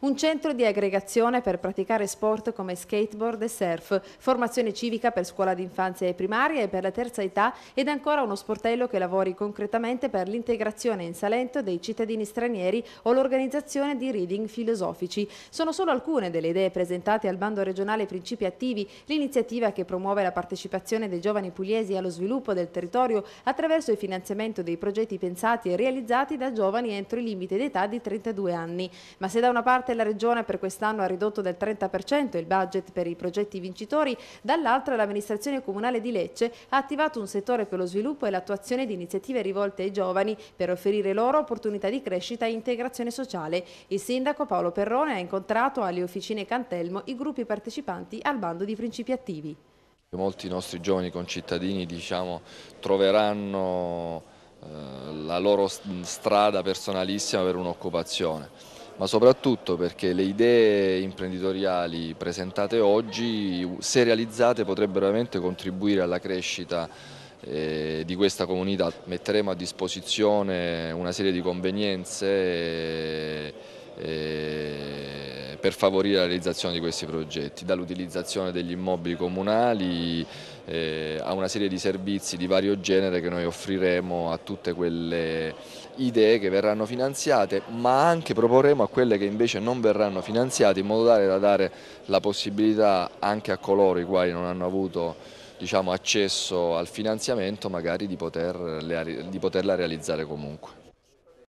Un centro di aggregazione per praticare sport come skateboard e surf, formazione civica per scuola d'infanzia e primaria e per la terza età ed ancora uno sportello che lavori concretamente per l'integrazione in Salento dei cittadini stranieri o l'organizzazione di reading filosofici. Sono solo alcune delle idee presentate al bando regionale Principi Attivi, l'iniziativa che promuove la partecipazione dei giovani pugliesi allo sviluppo del territorio attraverso il finanziamento dei progetti pensati e realizzati da giovani entro il limite d'età di 32 anni. Ma se da una parte parte la Regione per quest'anno ha ridotto del 30% il budget per i progetti vincitori, dall'altra l'amministrazione comunale di Lecce ha attivato un settore per lo sviluppo e l'attuazione di iniziative rivolte ai giovani per offrire loro opportunità di crescita e integrazione sociale. Il sindaco Paolo Perrone ha incontrato alle officine Cantelmo i gruppi partecipanti al bando di principi attivi. Molti nostri giovani concittadini diciamo, troveranno eh, la loro strada personalissima per un'occupazione ma soprattutto perché le idee imprenditoriali presentate oggi, se realizzate, potrebbero veramente contribuire alla crescita eh, di questa comunità. Metteremo a disposizione una serie di convenienze eh, per favorire la realizzazione di questi progetti, dall'utilizzazione degli immobili comunali eh, a una serie di servizi di vario genere che noi offriremo a tutte quelle idee che verranno finanziate, ma anche proporremo a quelle che invece non verranno finanziate in modo tale da dare la possibilità anche a coloro i quali non hanno avuto diciamo, accesso al finanziamento magari di, di poterla realizzare comunque.